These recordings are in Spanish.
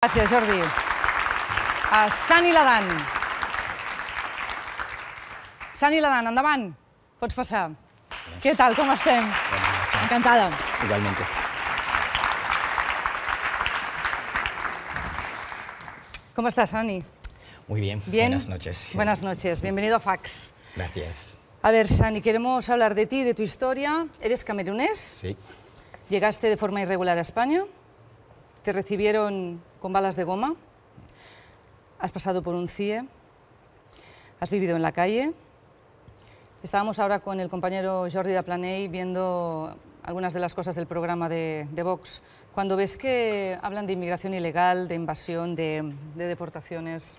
Gracias, Jordi. A Sani Ladan. Sani Ladan, endavant. Pots passar. ¿Qué Què tal, com estem? Encantada. Igualmente. ¿Cómo estás, Sani? Muy bien. bien. Buenas noches. Buenas noches. Bienvenido a Fax. Gracias. A ver, Sani, queremos hablar de ti, de tu historia. ¿Eres camerunés? Sí. ¿Llegaste de forma irregular a España? ¿Te recibieron con balas de goma, has pasado por un CIE, has vivido en la calle. Estábamos ahora con el compañero Jordi Daplaney viendo algunas de las cosas del programa de, Vox. Cuando ves que hablan de inmigración ilegal, de invasión, de, deportaciones,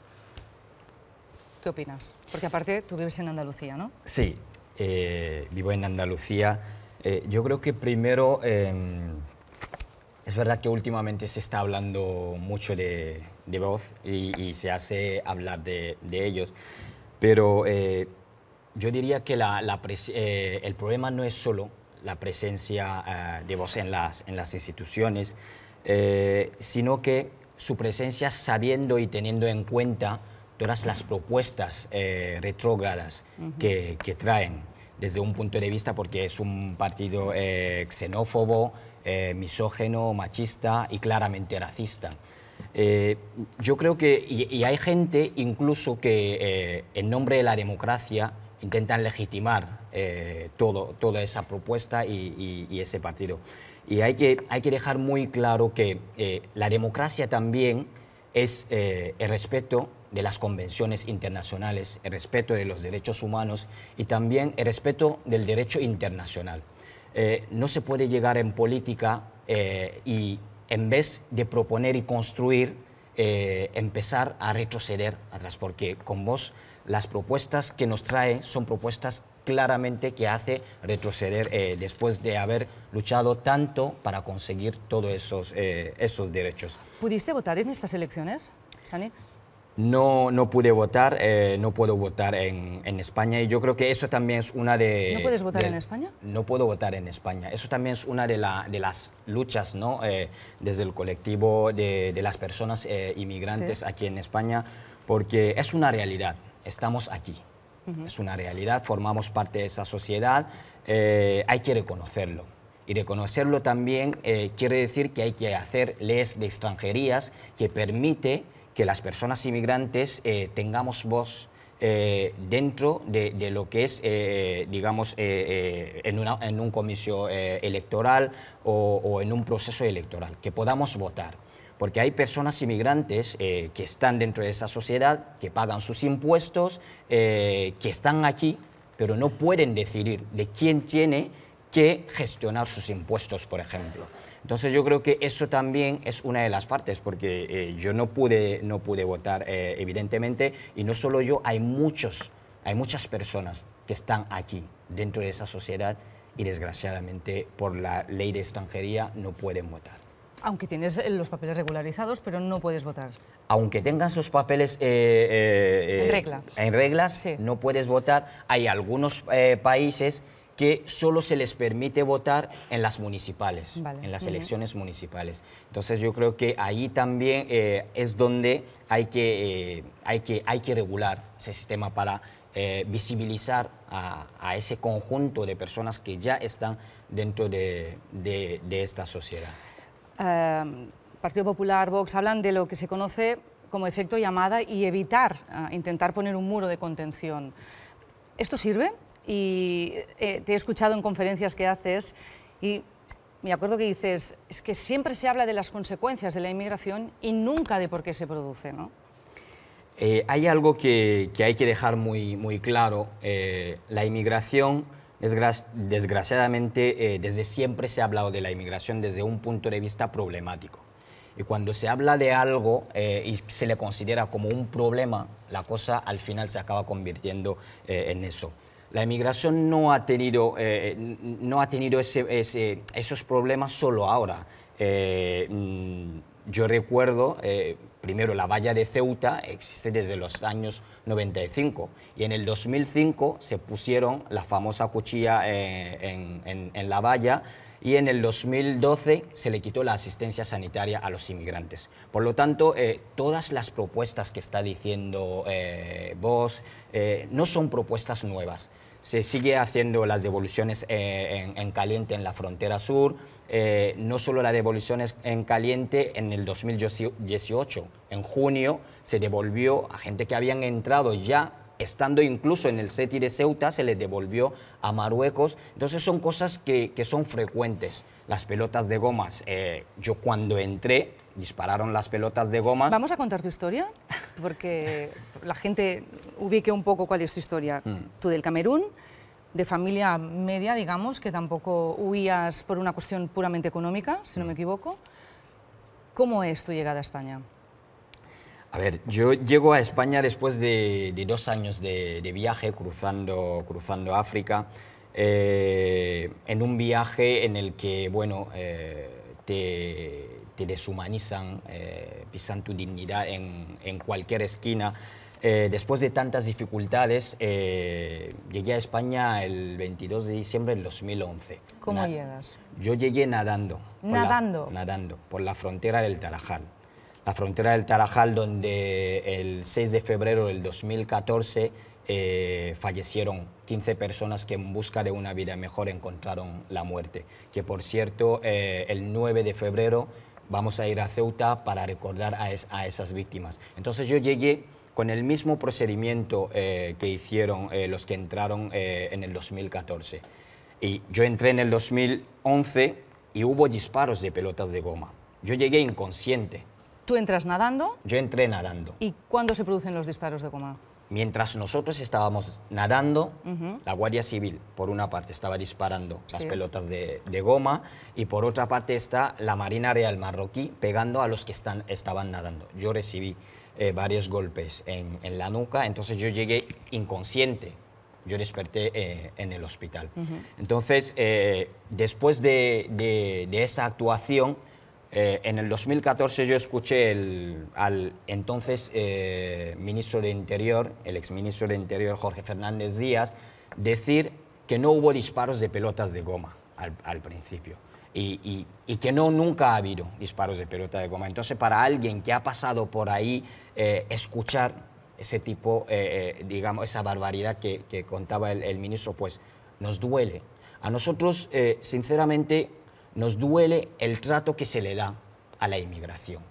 ¿qué opinas? Porque aparte tú vives en Andalucía, ¿no? Sí, eh, vivo en Andalucía. Eh, yo creo que primero... Em, es verdad que últimamente se está hablando mucho de, voz y, se hace hablar de, ellos, pero eh, yo diría que eh, el problema no es solo la presencia eh, de voz en las, instituciones, sino que su presencia sabiendo y teniendo en cuenta todas las propuestas retrógradas que, traen desde un punto de vista porque es un partido xenófobo, eh, misógeno, machista y claramente racista. Eh, yo creo que, y, hay gente incluso que eh, en nombre de la democracia intentan legitimar toda esa propuesta y, ese partido. Y hay que dejar muy claro que la democracia también es el respeto de las convenciones internacionales, el respeto de los derechos humanos y también el respeto del derecho internacional. Eh, no se puede llegar en política eh, y en vez de proponer y construir, eh, empezar a retroceder atrás, porque con vos las propuestas que nos trae son propuestas claramente que hace retroceder después de haber luchado tanto para conseguir todos esos, esos derechos. ¿Pudiste votar en estas elecciones, Sani? no, no pude votar, eh, no puedo votar en, España y yo creo que eso también es una de... ¿No puedes votar en España? No puedo votar en España. Eso también es una de, las luchas ¿no? Eh, desde el colectivo de, las personas eh, inmigrantes aquí en España, porque es una realidad, estamos aquí. Es una realidad, formamos parte de esa sociedad, hay que reconocerlo y reconocerlo también quiere decir que hay que hacer leyes de extranjerías que permite que las personas inmigrantes eh, tengamos voz eh, dentro de, lo que es, eh, digamos, en, un comicio electoral o, en un proceso electoral, que podamos votar. Porque hay personas inmigrantes que están dentro de esa sociedad, que pagan sus impuestos, que están aquí, pero no pueden decidir de quién tiene que gestionar sus impuestos, por ejemplo. Entonces yo creo que eso también es una de las partes, porque eh, yo no pude, no pude votar, eh, evidentemente, y no solo yo, hay muchos, hay muchas personas que están aquí, dentro de esa sociedad, y desgraciadamente por la ley de extranjería no pueden votar. Aunque tienes eh, los papeles regularizados, pero no puedes votar. Aunque tengas los papeles en, regla. en reglas, no puedes votar. Hay algunos países que solo se les permite votar en las municipales, en las elecciones municipales. Entonces yo creo que ahí también eh, es donde hay que, eh, hay, que, hay que regular ese sistema para eh, visibilizar a, ese conjunto de personas que ya están dentro de, esta sociedad. Em, Partido Popular, Vox, hablan de lo que se conoce como efecto llamada y evitar, intentar poner un muro de contención. ¿Esto sirve? y eh, te he escuchado en conferencias que haces y me acuerdo que dices, es que siempre se habla de las consecuencias de la inmigración y nunca de por qué se produce, ¿no? Eh, hay algo que, hay que dejar muy, claro. Eh, la inmigración, desgraciadamente, desde siempre se ha hablado de la inmigración desde un punto de vista problemático. Y cuando se habla de algo y se le considera como un problema, la cosa al final se acaba convirtiendo en eso la inmigración no ha tenido, eh, no ha tenido esos problemas solo ahora. Eh, mm, yo recuerdo, eh, primero, la valla de Ceuta existe desde los años 95 y en el 2005 se pusieron la famosa cuchilla en, la valla y en el 2012 se le quitó la asistencia sanitaria a los inmigrantes. Por lo tanto, todas las propuestas que está diciendo vos no son propuestas nuevas se sigue haciendo las devoluciones eh, en, caliente en la frontera sur, eh, no solo las devoluciones en caliente en el 2018, en junio se devolvió a gente que habían entrado ya estando incluso en el CETI de Ceuta, se les devolvió a Marruecos. Entonces son cosas que, son frecuentes. Las pelotas de gomas, eh, yo cuando entré dispararon las pelotas de goma. Vamos a contar tu historia, porque la gente ubique un poco cuál es tu historia. Mm. Tú del Camerún, de familia media, digamos, que tampoco huías por una cuestión puramente económica, si no me mm. equivoco. ¿Cómo es tu llegada a España? A ver, yo llego a España después de, dos años de, viaje cruzando, cruzando África, eh, en un viaje en el que, bueno, eh, te te deshumanizan, eh, pisan tu dignidad en, cualquier esquina. Eh, después de tantas dificultades, eh, llegué a España el 22 de diciembre del 2011. ¿Cómo llegas? Yo llegué nadando. ¿Nadando? nadando, por la frontera del Tarajal. La frontera del Tarajal donde el 6 de febrero del 2014 fallecieron 15 personas que en busca de una vida mejor encontraron la muerte. Que por cierto, el 9 de febrero vamos a ir a Ceuta para recordar a, esas víctimas. Entonces yo llegué con el mismo procedimiento eh, que hicieron eh, los que entraron eh, en el 2014. Y yo entré en el 2011 y hubo disparos de pelotas de goma. Yo llegué inconsciente. ¿Tú entras nadando? Yo entré nadando. ¿Y cuándo se producen los disparos de goma? Mientras nosotros estábamos nadando, la Guardia Civil, por una parte, estaba disparando las pelotas de, goma y por otra parte está la Marina Real marroquí pegando a los que estaban nadando. Yo recibí eh, varios golpes en, la nuca, entonces yo llegué inconsciente. Yo desperté eh, en el hospital. Entonces, eh, después de, de esa actuación, eh, en el 2014 yo escuché al entonces eh, ministro de Interior, el exministro de Interior Jorge Fernández Díaz, decir que no hubo disparos de pelotas de goma al, principio. Y, que no nunca ha habido disparos de pelota de goma. Entonces, para alguien que ha pasado por ahí, eh, escuchar ese tipo, digamos, esa barbaridad que, contaba el, el, ministro, pues nos duele. A nosotros, sinceramente, nos duele el trato que se le da a la inmigración.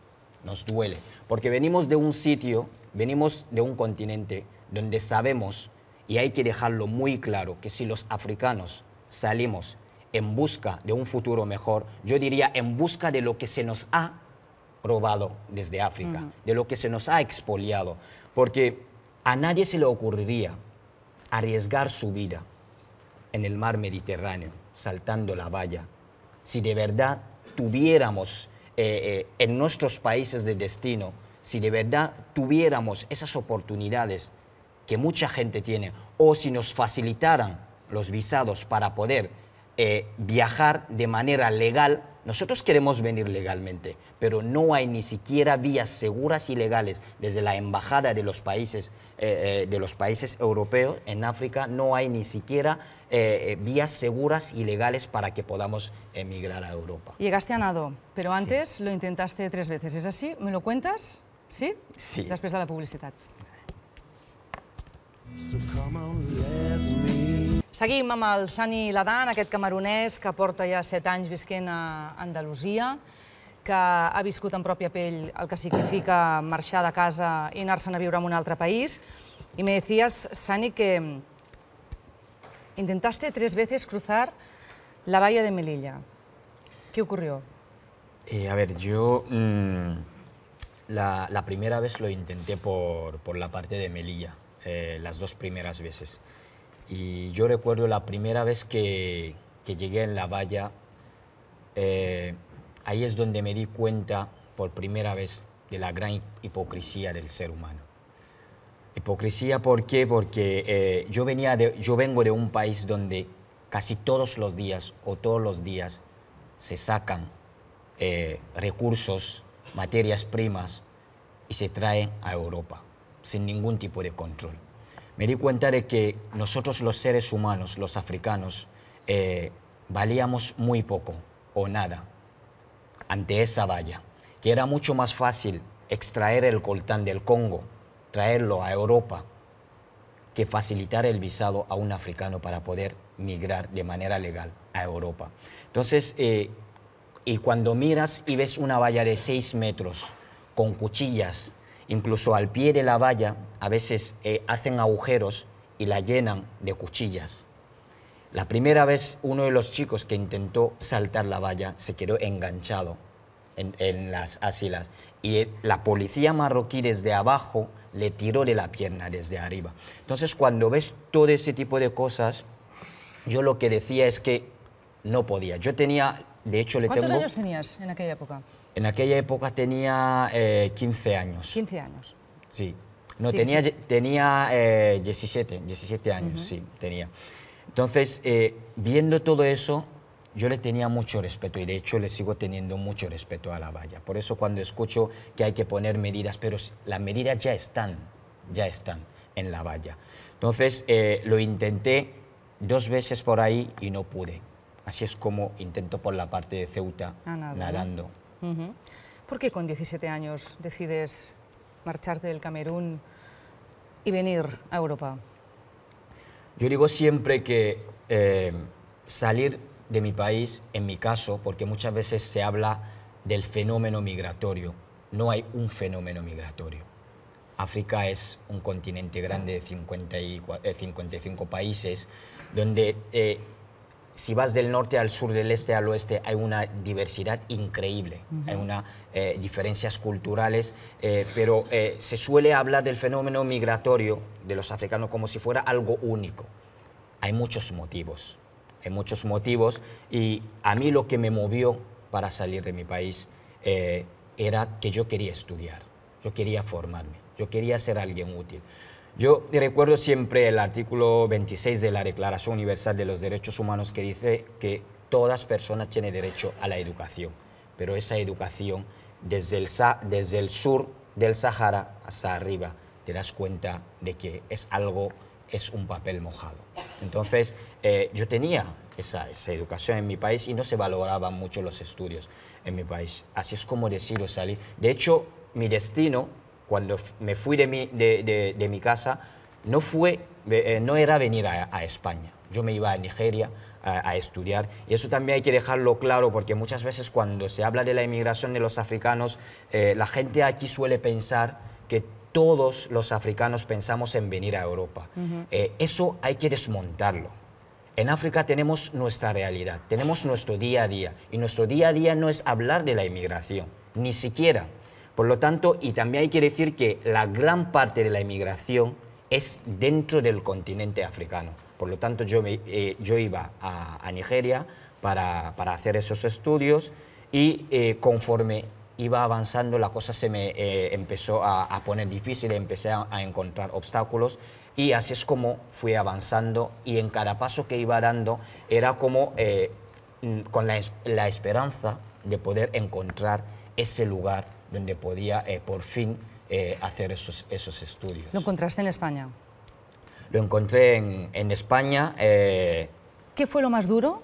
Nos duele, porque venimos de un sitio, venimos de un continente donde sabemos, y hay que dejarlo muy claro, que si los africanos salimos en busca de un futuro mejor, yo diría en busca de lo que se nos ha robado desde África, de lo que se nos ha expoliado, porque a nadie se le ocurriría arriesgar su vida en el mar Mediterráneo, saltando la valla, si de verdad tuviéramos eh, eh, en nuestros países de destino, si de verdad tuviéramos esas oportunidades que mucha gente tiene, o si nos facilitaran los visados para poder eh, viajar de manera legal nosotros queremos venir legalmente, pero no hay ni siquiera vías seguras y legales desde la embajada de los países, eh, eh, de los países europeos en África, no hay ni siquiera eh, vías seguras y legales para que podamos emigrar a Europa. Llegaste a nado, pero antes lo intentaste tres veces, ¿es así? ¿Me lo cuentas? Sí? Sí. de la publicidad. Seguim amb el Sani Ladan, aquest camaronès que porta ja set anys visquent a Andalusia, que ha viscut en pròpia pell el que significa marxar de casa i anar-se'n a viure en un altre país. I me decías, Sani, que intentaste tres veces cruzar la valla de Melilla. ¿Qué ocurrió? Eh, a ver, yo mmm, la, la, primera vez lo intenté por, por la parte de Melilla. Eh, las dos primeras veces. Y yo recuerdo la primera vez que, llegué en la valla, eh, ahí es donde me di cuenta por primera vez de la gran hipocresía del ser humano. Hipocresía, ¿por qué? Porque eh, yo, venía de, yo vengo de un país donde casi todos los días o todos los días se sacan recursos, materias primas y se traen a Europa sin ningún tipo de control. Me di cuenta de que nosotros los seres humanos, los africanos, eh, valíamos muy poco o nada ante esa valla, que era mucho más fácil extraer el coltán del Congo, traerlo a Europa, que facilitar el visado a un africano para poder migrar de manera legal a Europa. Entonces, eh, y cuando miras y ves una valla de 6 metros con cuchillas Incluso al pie de la valla a veces eh, hacen agujeros y la llenan de cuchillas. La primera vez uno de los chicos que intentó saltar la valla se quedó enganchado en, las asilas y eh, la policía marroquí desde abajo le tiró de la pierna desde arriba. Entonces cuando ves todo ese tipo de cosas, yo lo que decía es que no podía. Yo tenía, de hecho le tengo... ¿Cuántos años tenías en aquella época? en aquella época tenía 15 eh, años. 15 años. Sí. No, tenía, tenía 17, eh, 17 años, sí, tenía. Entonces, eh, viendo todo eso, yo le tenía mucho respeto y de hecho le sigo teniendo mucho respeto a la valla. Por eso cuando escucho que hay que poner medidas, pero las medidas ya están, ya están en la valla. Entonces, lo intenté dos veces por ahí y no pude. Así es como intento por la parte de Ceuta, ah, nadando. ¿Por qué con 17 años decides marcharte del Camerún y venir a Europa? Yo digo siempre que eh, salir de mi país, en mi caso, porque muchas veces se habla del fenómeno migratorio, no hay un fenómeno migratorio. África es un continente grande de 50 y, 55 eh, países donde eh, si vas del norte al sur, del este al oeste, hay una diversidad increíble, hay una eh, diferencias culturales, eh, pero eh, se suele hablar del fenómeno migratorio de los africanos como si fuera algo único. Hay muchos motivos, hay muchos motivos, y a mí lo que me movió para salir de mi país era que yo quería estudiar, yo quería formarme, yo quería ser alguien útil. Yo recuerdo siempre el artículo 26 de la Declaración Universal de los Derechos Humanos que dice que todas personas tienen derecho a la educación, pero esa educación desde el, desde el sur del Sahara hasta arriba te das cuenta de que es algo, es un papel mojado. Entonces, eh, yo tenía esa, esa, educación en mi país y no se valoraban mucho los estudios en mi país. Así es como decido salir. De hecho, mi destino cuando me fui de mi, de, de, mi casa, no, fue, eh, eh, no era venir a, España. Yo me iba a Nigeria a, estudiar. Y eso también hay que dejarlo claro, porque muchas veces cuando se habla de la inmigración de los africanos, eh, la gente aquí suele pensar que todos los africanos pensamos en venir a Europa. eso hay que desmontarlo. En África tenemos nuestra realidad, tenemos nuestro día a día. Y nuestro día a día no es hablar de la inmigración, ni siquiera. Por lo tanto, y también hay que decir que la gran parte de la inmigración es dentro del continente africano. Por lo tanto, yo, eh, yo iba a, Nigeria para, hacer esos estudios y eh, conforme iba avanzando la cosa se me eh, empezó a, poner difícil, empecé a, encontrar obstáculos y así es como fui avanzando y en cada paso que iba dando era como mm, con la, la esperanza de poder encontrar ese lugar donde podía eh, por fin eh, hacer esos, esos estudios. ¿Lo encontraste en España? Lo encontré en, España. Eh, ¿Qué fue lo más duro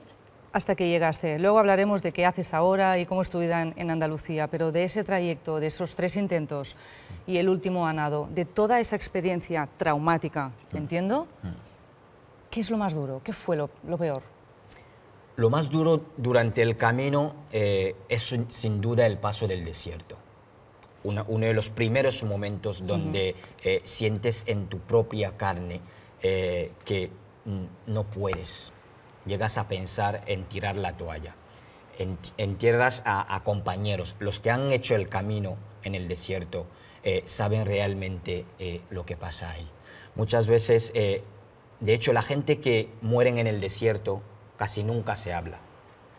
hasta que llegaste? Luego hablaremos de qué haces ahora y cómo es en, Andalucía, pero de ese trayecto, de esos tres intentos y el último ganado, de toda esa experiencia traumática, mm. ¿entiendo? Mm. ¿Qué es lo más duro? ¿Qué fue lo, peor? Lo más duro durante el camino es sin duda el paso del desierto uno de los primeros momentos donde eh, sientes en tu propia carne eh, que no puedes. Llegas a pensar en tirar la toalla. Entierras a, a compañeros. Los que han hecho el camino en el desierto eh, saben realmente lo que pasa ahí. Muchas veces, de hecho, la gente que mueren en el desierto casi nunca se habla.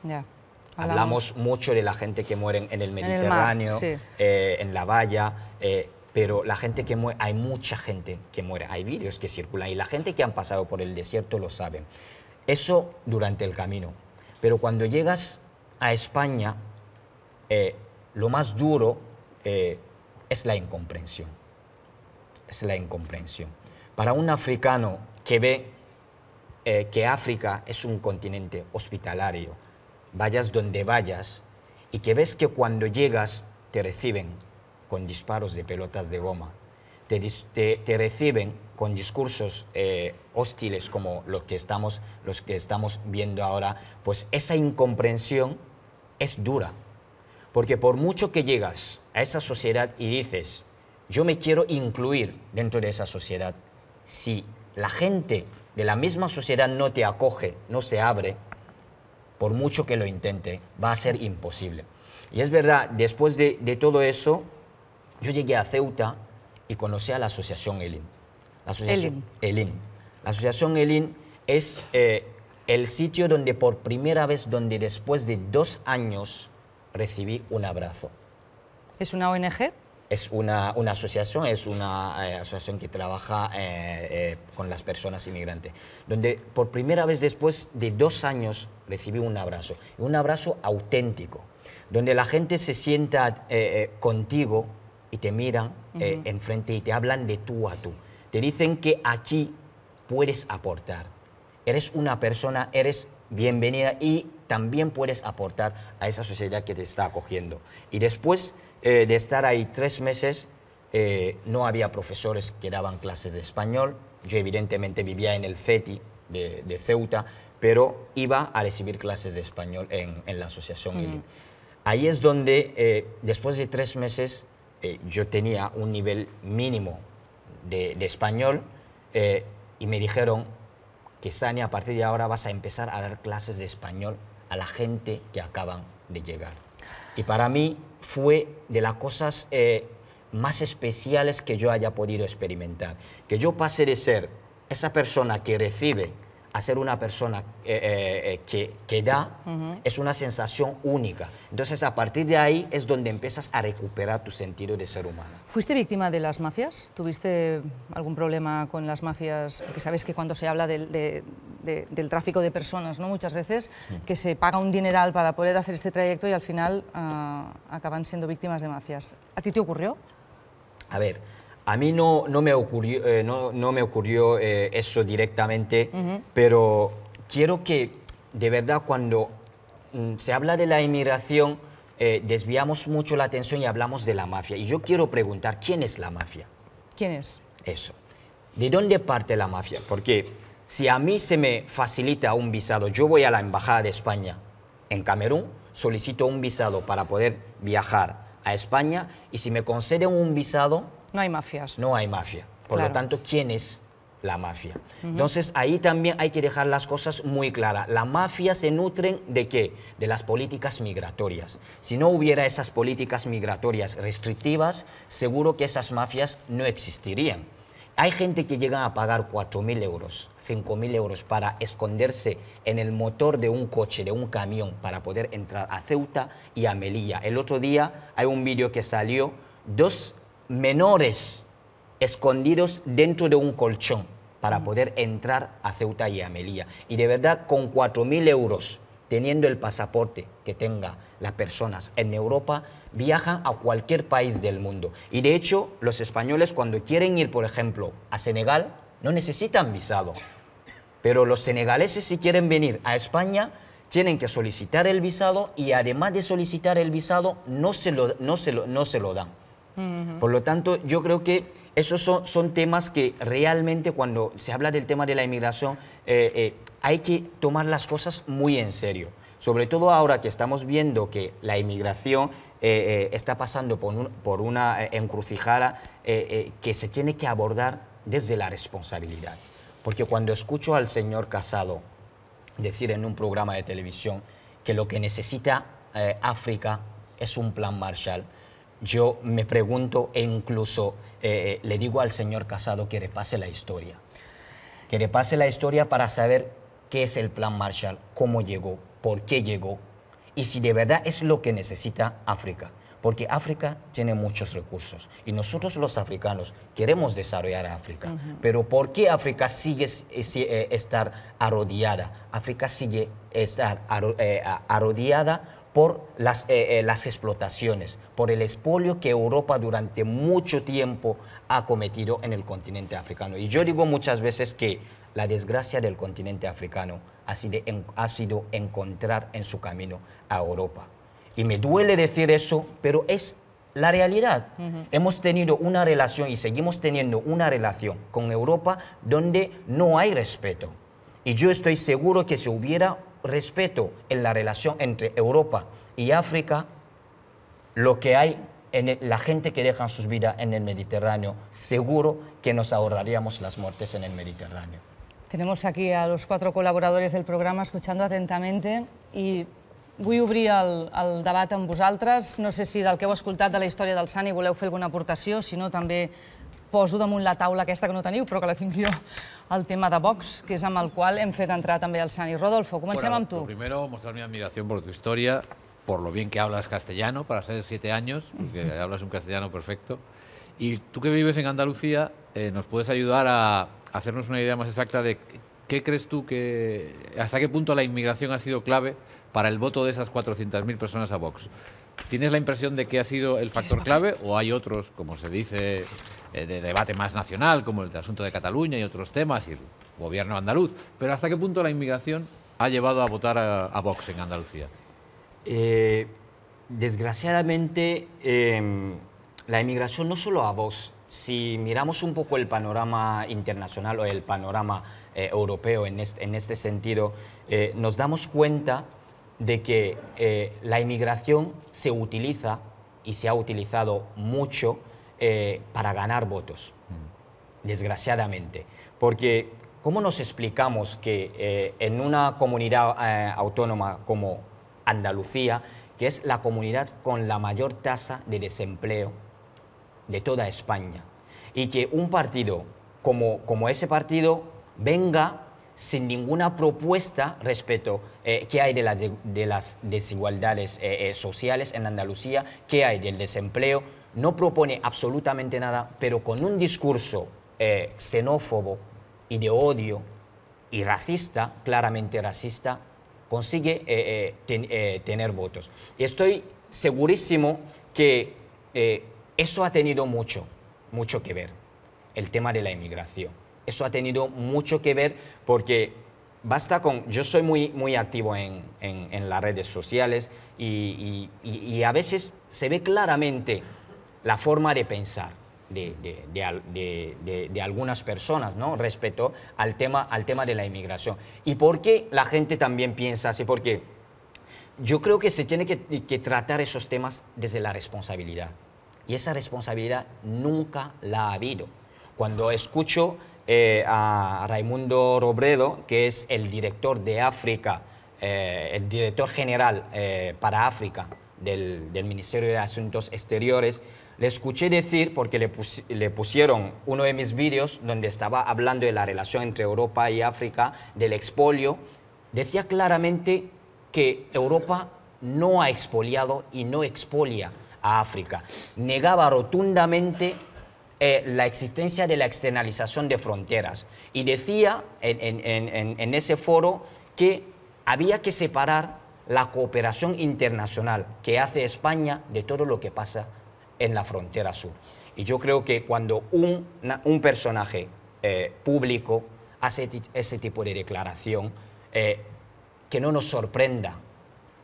ya Hablamos. mucho de la gente que muere en el Mediterráneo, eh, en, la valla, eh, pero la gente que hay mucha gente que muere, hay vídeos que circulan y la gente que han pasado por el desierto lo saben. Eso durante el camino. Pero cuando llegas a España, eh, lo más duro es la incomprensión. Es la incomprensión. Para un africano que ve que África es un continente hospitalario, vayas donde vayas, y que ves que cuando llegas te reciben con disparos de pelotas de goma, te, reciben con discursos eh, hostiles como los que, estamos, los que estamos viendo ahora, pues esa incomprensión es dura. Porque por mucho que llegas a esa sociedad y dices, yo me quiero incluir dentro de esa sociedad, si la gente de la misma sociedad no te acoge, no se abre, por mucho que lo intente, va a ser imposible. Y es verdad, después de, todo eso, yo llegué a Ceuta y conocí a la Asociación ELIN. La Asociación ELIN. La Asociación Elín es eh, el sitio donde por primera vez, donde después de dos años, recibí un abrazo. ¿Es una ONG? es una, una, asociación, es una eh, asociación que trabaja eh, eh, con las personas inmigrantes, donde por primera vez después de dos años recibí un abrazo, un abrazo auténtico, donde la gente se sienta contigo y te miran enfrente y te hablan de tú a tú, te dicen que aquí puedes aportar, eres una persona, eres bienvenida y también puedes aportar a esa sociedad que te está acogiendo. Y después eh, de estar ahí tres meses, eh, no había profesores que daban clases de español. Yo evidentemente vivía en el CETI de, Ceuta, pero iba a recibir clases de español en, la asociación. Ahí es donde, eh, después de tres meses, yo tenía un nivel mínimo de, de español y me dijeron que, Sani, a partir de ahora vas a empezar a dar clases de español a la gente que acaban de llegar. Y para mí fue de las cosas eh, más especiales que yo haya podido experimentar. Que yo pase de ser esa persona que recibe a ser una persona eh, eh, que, que, da, es una sensación única. Entonces, a partir de ahí es donde empiezas a recuperar tu sentido de ser humano. ¿Fuiste víctima de las mafias? ¿Tuviste algún problema con las mafias? Porque sabes que cuando se habla de, del tráfico de personas, ¿no? muchas veces, que se paga un dineral para poder hacer este trayecto y al final eh, acaban siendo víctimas de mafias. ¿A ti te ocurrió? A ver, a mí no, no me ocurrió, eh, no, me ocurrió eh, eso directamente, pero quiero que, de verdad, cuando mm, se habla de la inmigración, desviamos mucho la atención y hablamos de la mafia. Y yo quiero preguntar, ¿quién es la mafia? ¿Quién es? Eso. ¿De dónde parte la mafia? Porque si a mí se me facilita un visado, yo voy a la Embajada de España en Camerún, solicito un visado para poder viajar a España y si me conceden un visado... No hay mafias. No hay mafia. Por lo tanto, ¿quién es la mafia? Entonces, ahí también hay que dejar las cosas muy claras. La mafia se nutre de qué? De las políticas migratorias. Si no hubiera esas políticas migratorias restrictivas, seguro que esas mafias no existirían. Hay gente que llega a pagar 4.000 euros 5.000 euros para esconderse en el motor de un coche, de un camión, para poder entrar a Ceuta y a Melilla. El otro día hay un vídeo que salió, dos menores escondidos dentro de un colchón para mm. poder entrar a Ceuta y a Melilla. Y de verdad, con 4.000 euros, teniendo el pasaporte que tenga las personas en Europa, viajan a cualquier país del mundo. Y de hecho, los españoles cuando quieren ir, por ejemplo, a Senegal, no necesitan visado. Pero los senegaleses si quieren venir a España tienen que solicitar el visado y además de solicitar el visado no se lo, dan. Por lo tanto, yo creo que esos son, temas que realmente cuando se habla del tema de la inmigración eh, eh, hay que tomar las cosas muy en serio. Sobre todo ahora que estamos viendo que la inmigración eh, está pasando por una encrucijada que se tiene que abordar desde la responsabilidad. Porque cuando escucho al señor Casado decir en un programa de televisión que lo que necesita eh, África es un plan Marshall, yo me pregunto e incluso eh, eh, le digo al señor Casado que repase la historia. Que repase la historia para saber qué es el plan Marshall, cómo llegó, por qué llegó y si de verdad es lo que necesita África porque África tiene muchos recursos y nosotros los africanos queremos desarrollar África, pero ¿por qué África sigue eh, eh, estar arrodillada? África sigue estar eh, arrodillada por las, explotaciones, por el expolio que Europa durante mucho tiempo ha cometido en el continente africano. Y yo digo muchas veces que la desgracia del continente africano ha sido encontrar en su camino a Europa y me duele decir eso, pero es la realidad. Hemos tenido una relación y seguimos teniendo una relación con Europa donde no hay respeto. Y yo estoy seguro que si hubiera respeto en la relación entre Europa y África, lo que hay en la gente que deja sus vidas en el Mediterráneo, seguro que nos ahorraríamos las muertes en el Mediterráneo. Tenemos aquí a los cuatro colaboradores del programa escuchando atentamente y Vull obrir el, el debat amb vosaltres. No sé si del que heu escoltat de la història del Sani voleu fer alguna aportació, si no també poso damunt la taula aquesta que no teniu, però que la tinc jo, el tema de Vox, que és amb el qual hem fet entrar també el Sani. Rodolfo, comencem bueno, amb tu. Primero, mostrar mi admiración por tu historia, por lo bien que hablas castellano, para ser siete años, porque hablas un castellano perfecto. Y tú que vives en Andalucía, eh, nos puedes ayudar a hacernos una idea más exacta de qué crees tú que, hasta qué punto la inmigración ha sido clave para el voto de esas 400.000 personas a Vox. ¿Tienes la impresión de que ha sido el factor clave o hay otros, como se dice, eh, de debate más nacional, como el asunto de Cataluña y otros temas, y el gobierno andaluz? Pero ¿hasta qué punto la inmigración ha llevado a votar a, Vox en Andalucía? Eh, desgraciadamente, em, la inmigración no solo a Vox, si miramos un poco el panorama internacional o el panorama eh, europeo en en este sentido, nos damos cuenta de que eh, la inmigración se utiliza y se ha utilizado mucho eh, para ganar votos, mm. desgraciadamente. Porque, ¿cómo nos explicamos que eh, en una comunidad autónoma como Andalucía, que es la comunidad con la mayor tasa de desempleo de toda España, y que un partido como, como ese partido venga sin ninguna propuesta respecto eh, qué hay de, las desigualdades eh, eh, sociales en Andalucía, qué hay del desempleo. No propone absolutamente nada, pero con un discurso eh, xenófobo y de odio y racista, claramente racista, consigue tener votos. Y estoy segurísimo que eso ha tenido mucho, mucho que ver, el tema de la inmigración eso ha tenido mucho que ver porque basta con, yo soy muy, muy activo en, las redes sociales y, a veces se ve claramente la forma de pensar de, algunas personas ¿no? respecto al tema, al tema de la inmigración. ¿Y por qué la gente también piensa así? Porque yo creo que se tiene que tratar esos temas desde la responsabilidad. Y esa responsabilidad nunca la ha habido. Cuando escucho eh, a Raimundo Robredo, que es el director de África, eh, el director general eh, para África del, Ministerio de Asuntos Exteriores, le escuché decir, porque le, le pusieron uno de mis vídeos donde estaba hablando de la relación entre Europa y África, del expolio, decía claramente que Europa no ha expoliado y no expolia a África. Negaba rotundamente eh, la existencia de la externalización de fronteras. Y decía en, ese foro que había que separar la cooperación internacional que hace España de todo lo que pasa en la frontera sur. Y yo creo que cuando un, un personaje eh, público hace ese tipo de declaración, eh, que no nos sorprenda,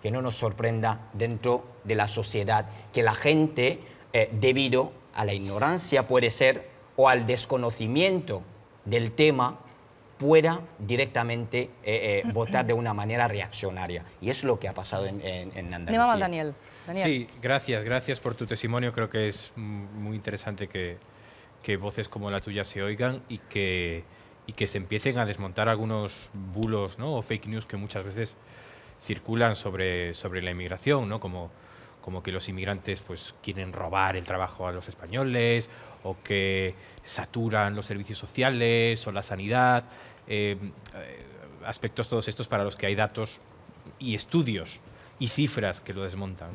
que no nos sorprenda dentro de la sociedad, que la gente, debido a la ignorancia puede ser o al desconocimiento del tema pueda directamente eh, eh, votar de una manera reaccionaria. Y es lo que ha pasado en, Andalucía. Daniel. Daniel. Sí, gracias, gracias por tu testimonio. Creo que es mm, muy interesante que, voces como la tuya se oigan y que, se empiecen a desmontar algunos bulos ¿no? o fake news que muchas veces circulan sobre, sobre la inmigración, ¿no? como como que los inmigrantes pues, quieren robar el trabajo a los españoles o que saturan los servicios sociales o la sanidad, eh, eh, aspectos todos estos para los que hay datos y estudios y cifras que lo desmontan.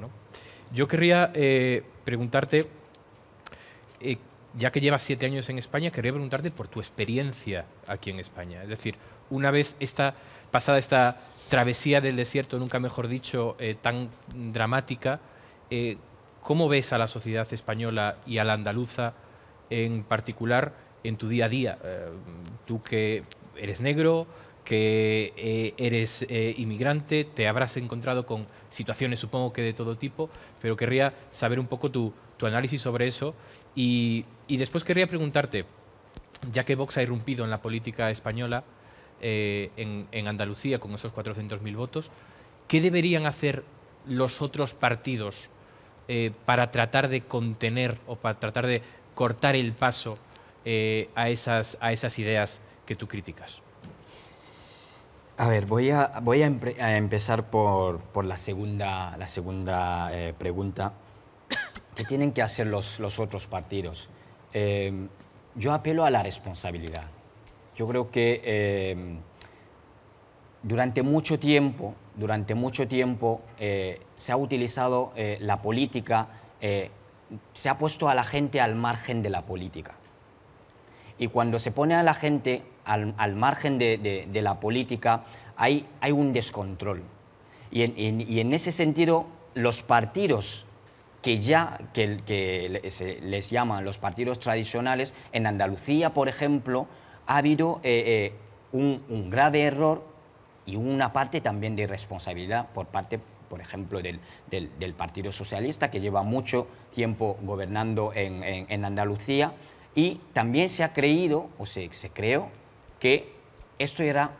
Yo querría eh, preguntarte, ya que llevas siete años en España, querría preguntarte por tu experiencia aquí en España. Es decir, una vez esta, pasada esta travesía del desierto, nunca mejor dicho, tan dramática, eh, ¿cómo ves a la sociedad española y a la andaluza en particular en tu día a día? Eh, tú que eres negro, que eh, eres inmigrante, te habrás encontrado con situaciones supongo que de todo tipo, pero querría saber un poco tu, análisis sobre eso y, después querría preguntarte, ya que Vox ha irrumpido en la política española, en, en Andalucía con esos 400.000 votos, ¿qué deberían hacer los otros partidos eh, para tratar de contener o para tratar de cortar el paso eh, a, esas, a esas ideas que tú criticas? A ver, voy a, voy a, empezar por, por, la segunda, la segunda eh, pregunta. ¿Qué tienen que hacer los, los otros partidos? yo apelo a la responsabilidad. Yo creo que durante mucho tiempo durante mucho tiempo eh, se ha utilizado eh, la política, eh, se ha puesto a la gente al margen de la política. Y cuando se pone a la gente al, al margen de, la política, hay, hay un descontrol. Y en, y en, ese sentido, los partidos que ya que, que se les llaman los partidos tradicionales, en Andalucía, por ejemplo, ha habido un, un grave error y una parte también de responsabilidad por parte, por ejemplo, del, del, Partido Socialista, que lleva mucho tiempo gobernando en, en, Andalucía, y también se ha creído, o se, se creó, que esto era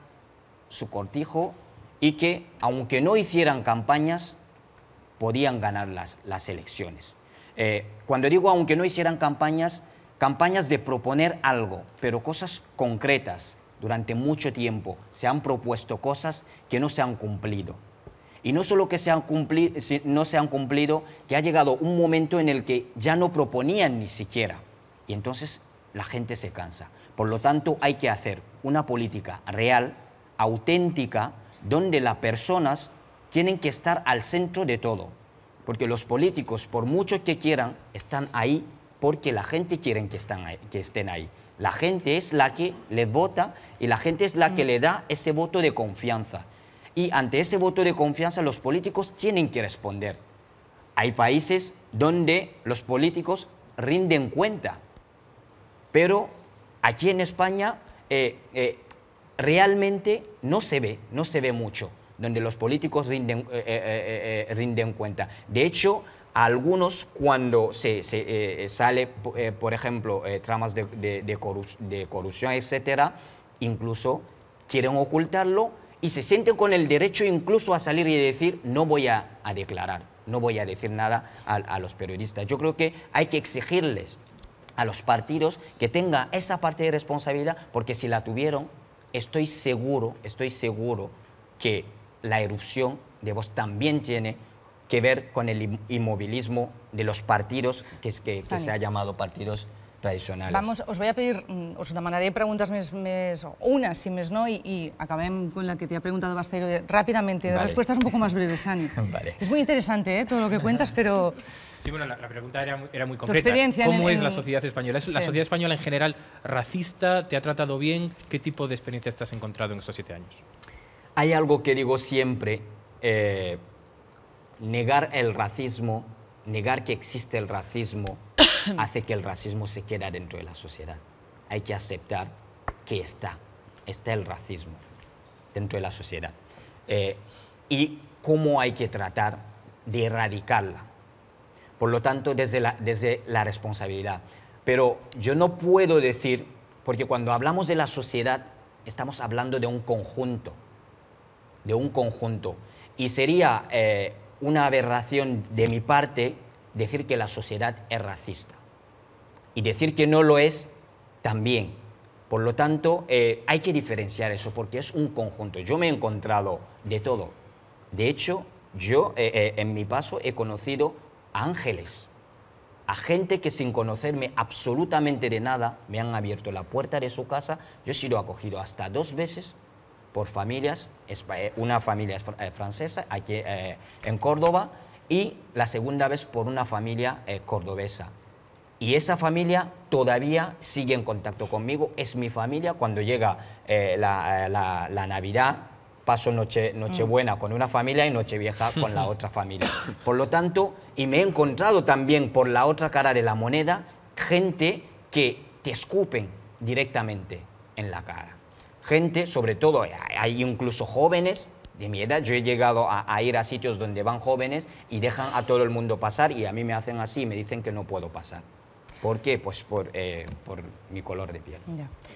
su cortijo y que, aunque no hicieran campañas, podían ganar las, las elecciones. Eh, cuando digo aunque no hicieran campañas, campañas de proponer algo, pero cosas concretas, durante mucho tiempo se han propuesto cosas que no se han cumplido. Y no solo que no se han cumplido, que ha llegado un momento en el que ya no proponían ni siquiera. Y entonces la gente se cansa. Por lo tanto, hay que hacer una política real, auténtica, donde las personas tienen que estar al centro de todo. Porque los políticos, por mucho que quieran, están ahí porque la gente quiere que, que estén ahí. La gente es la que le vota y la gente es la que le da ese voto de confianza. Y ante ese voto de confianza los políticos tienen que responder. Hay países donde los políticos rinden cuenta, pero aquí en España eh, eh, realmente no se ve, no se ve mucho donde los políticos rinden, eh, rinden cuenta. De hecho, algunos cuando se, eh, eh, sale, eh, por ejemplo, tramas de, corrupción, etc., etcétera, incluso quieren ocultarlo y se sienten con el derecho incluso a salir y decir no voy a, declarar, no voy a decir nada a, los periodistas. Yo creo que hay que exigirles a los partidos que tengan esa parte de responsabilidad, porque si la tuvieron, estoy seguro, estoy seguro que la erupción de vos también tiene que ver con el inmovilismo de los partidos que, es que se ha llamado partidos tradicionales. Vamos, os voy a pedir, mm, os demanaré preguntas mes una, si mes no, y, y con la que te ha preguntado Basteiro eh, rápidamente, respuestas un poco más breves, Sani. Es muy interesante eh, todo lo que cuentas, pero... Sí, bueno, la, pregunta era, muy concreta. ¿Cómo es la sociedad española? ¿Es la sociedad española en general racista? ¿Te ha tratado bien? ¿Qué tipo de experiencias te has encontrado en estos siete años? Hay algo que digo siempre, eh, negar el racismo, negar que existe el racismo, hace que el racismo se quede dentro de la sociedad. Hay que aceptar que está, está el racismo dentro de la sociedad. Eh, y cómo hay que tratar de erradicarla. Por lo tanto, desde la, desde la responsabilidad. Pero yo no puedo decir, porque cuando hablamos de la sociedad, estamos hablando de un conjunto, de un conjunto. Y sería eh, una aberración de mi parte decir que la sociedad es racista. Y decir que no lo es también. Por lo tanto, eh, hay que diferenciar eso porque es un conjunto. Yo me he encontrado de todo. De hecho, yo eh, eh, en mi paso he conocido ángeles, a gente que sin conocerme absolutamente de nada me han abierto la puerta de su casa. Yo he sido acogido hasta dos veces por familias, eh, una familia eh, francesa aquí eh, en Córdoba y la segunda vez por una familia cordobesa. Y esa familia todavía sigue en contacto conmigo, es mi familia. Cuando llega la, Navidad, paso noche, Nochebuena mm. con una familia y Nochevieja con la otra familia. Por lo tanto, y me he encontrado también por la otra cara de la moneda, gente que te escupen directamente en la cara gente, sobre todo, eh, hay incluso jóvenes de mi edad, yo he llegado a, ir a sitios donde van jóvenes y dejan a todo el mundo pasar y a mí me hacen así y me dicen que no puedo pasar. ¿Por qué? Pues por, eh, por mi color de piel.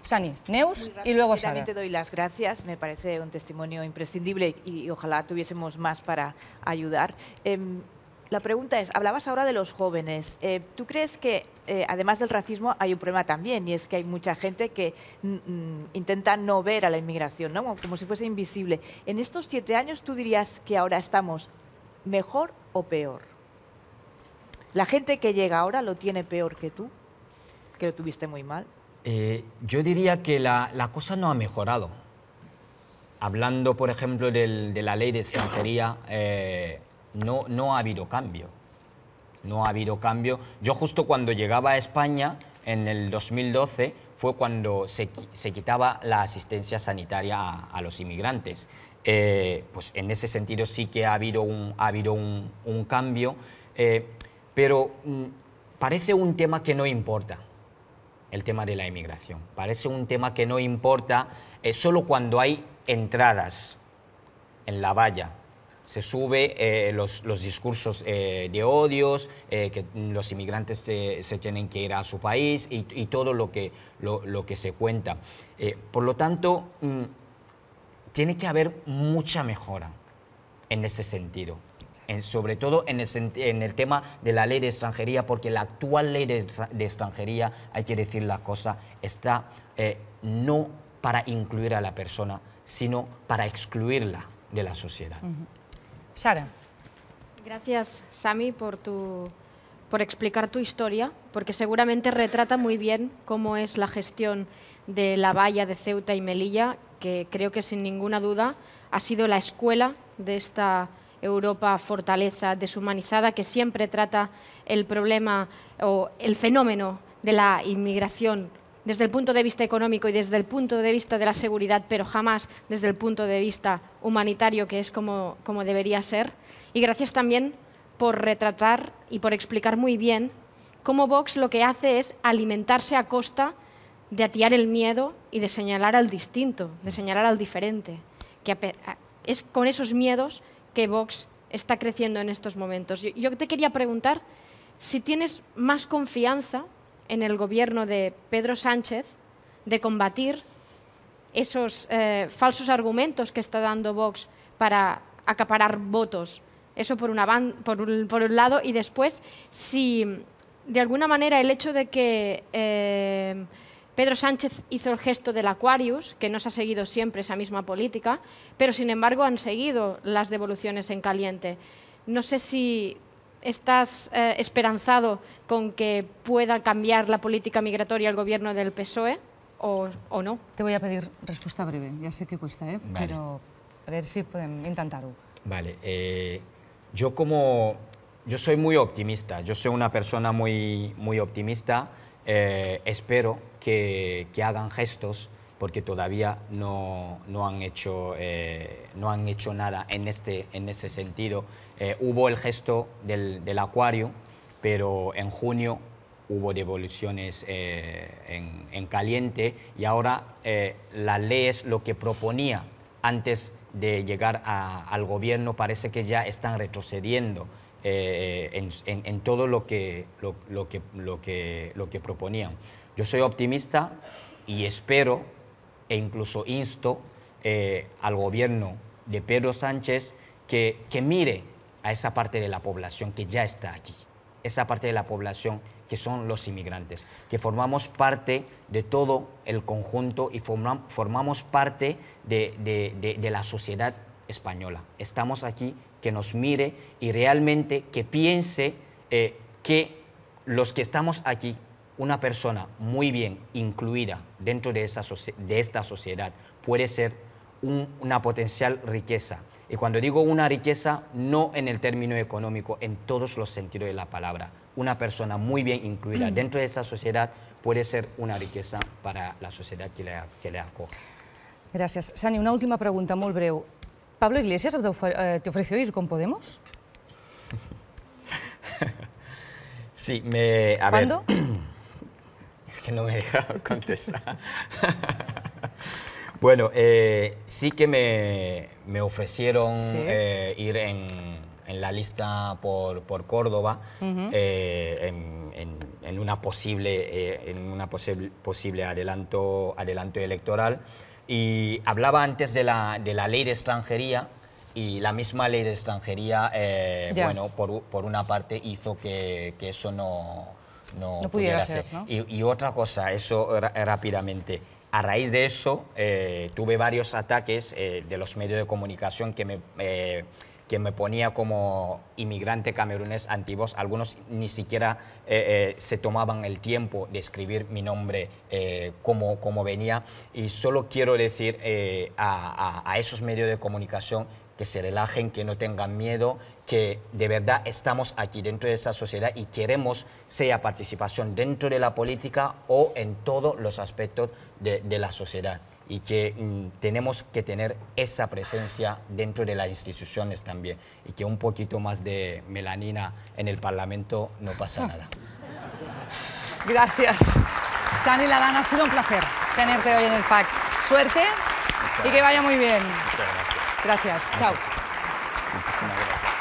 Sani, Neus y luego Sara. También te doy las gracias, me parece un testimonio imprescindible y, ojalá tuviésemos más para ayudar. Em, la pregunta es, hablabas ahora de los jóvenes. Eh, ¿Tú crees que, eh, además del racismo, hay un problema también? Y es que hay mucha gente que mm, mm, intenta no ver a la inmigración, como si fuese invisible. ¿En estos siete años tú dirías que ahora estamos mejor o peor? ¿La gente que llega ahora lo tiene peor que tú? ¿Que lo tuviste muy mal? Eh, yo diría que la, cosa no ha mejorado. Hablando, por ejemplo, de la ley de extranjería, no, ha habido cambio. No ha habido cambio. Yo justo cuando llegaba a España, en el 2012, fue cuando se, quitaba la asistencia sanitaria a, los inmigrantes. Eh, pues en ese sentido sí que ha habido un, cambio, eh, pero mm, parece un tema que no importa, el tema de la inmigración. Parece un tema que no importa eh, solo cuando hay entradas en la valla, se sube eh, los, discursos eh, de odios, eh, que los inmigrantes se, tienen que ir a su país y, todo lo que, lo, que, se cuenta. por lo tanto, mm, tiene que haber mucha mejora en ese sentido. sobre todo en el, tema de la ley de extranjería, porque la actual ley de, extranjería, hay que decir la cosa, está no para incluir a la persona, sino para excluirla de la sociedad. Sara. Gracias, Sami, por, por explicar tu historia, porque seguramente retrata muy bien cómo es la gestión de la valla de Ceuta y Melilla, que creo que sin ninguna duda ha sido la escuela de esta Europa fortaleza deshumanizada que siempre trata el problema o el fenómeno de la inmigración desde el punto de vista económico y desde el punto de vista de la seguridad, pero jamás desde el punto de vista humanitario, que es como, debería ser. Y gracias también por retratar y por explicar muy bien cómo Vox lo que hace es alimentarse a costa de atiar el miedo y de señalar al distinto, de señalar al diferente. Que es con esos miedos que Vox está creciendo en estos momentos. Yo te quería preguntar si tienes más confianza en el gobierno de Pedro Sánchez de combatir esos eh, falsos argumentos que está dando Vox para acaparar votos. Eso por, por, un, lado. Y después, si de alguna manera el hecho de que eh, Pedro Sánchez hizo el gesto del Aquarius, que no se ha seguido siempre esa misma política, pero sin embargo han seguido las devoluciones en caliente. No sé si ¿Estás eh, esperanzado con que pueda cambiar la política migratoria el gobierno del PSOE o, no? Te voy a pedir respuesta breve, ya sé que cuesta, ¿eh? pero a ver si pueden intentarlo. Vale, eh, yo como... Yo soy muy optimista, yo soy una persona muy, muy optimista, espero que, hagan gestos porque todavía no, han hecho, no han hecho nada en, este, en ese sentido eh, hubo el gesto del, acuario, pero en junio hubo devoluciones eh, en, caliente y ahora eh, la ley es lo que proponía antes de llegar al gobierno, parece que ya están retrocediendo eh, en, todo lo que, lo, que, lo que, lo que proponían. Yo soy optimista y espero e incluso insto al gobierno de Pedro Sánchez que mire a esa parte de la población que ya está aquí, esa parte de la población que son los inmigrantes, que formamos parte de todo el conjunto y formamos parte de, la sociedad española. Estamos aquí, que nos mire y realmente que piense eh, que los que estamos aquí, una persona muy bien incluida dentro de, esta sociedad puede ser una potencial riqueza y cuando digo una riqueza, no en el término económico, en todos los sentidos de la palabra. Una persona muy bien incluida mm. dentro de esa sociedad puede ser una riqueza para la sociedad que le, que acoge. Gracias. Sani, una última pregunta muy breve. ¿Pablo Iglesias eh, te ofreció ir con Podemos? Sí, me... ¿Cuándo? es que no me he dejado contestar. Bueno, eh, sí que me, me ofrecieron eh, ir en, en, la lista por, por Córdoba, eh, en, en, una posible, en una posible, adelanto, adelanto electoral. Y hablaba antes de la, de la ley de extranjería, y la misma ley de extranjería, bueno, por, por, una parte hizo que, que eso no, no, pudiera, ser. Y, y, otra cosa, eso rápidamente a raíz de eso eh, tuve varios ataques eh, de los medios de comunicación que me, eh, que me ponía como inmigrante camerunés antiguos. Algunos ni siquiera se tomaban el tiempo de escribir mi nombre como, como venía. Y solo quiero decir a, esos medios de comunicación que se relajen, que no tengan miedo, que de verdad estamos aquí dentro de esa sociedad y queremos sea participación dentro de la política o en todos los aspectos de, la sociedad y que mm, tenemos que tener esa presencia dentro de las instituciones también y que un poquito más de melanina en el Parlamento no pasa nada. Gracias. Sani Lalana, ha sido un placer tenerte hoy en el PAX. Suerte y que vaya muy bien. Muchas gracias. Gracias. Chao. Muchísimas gracias.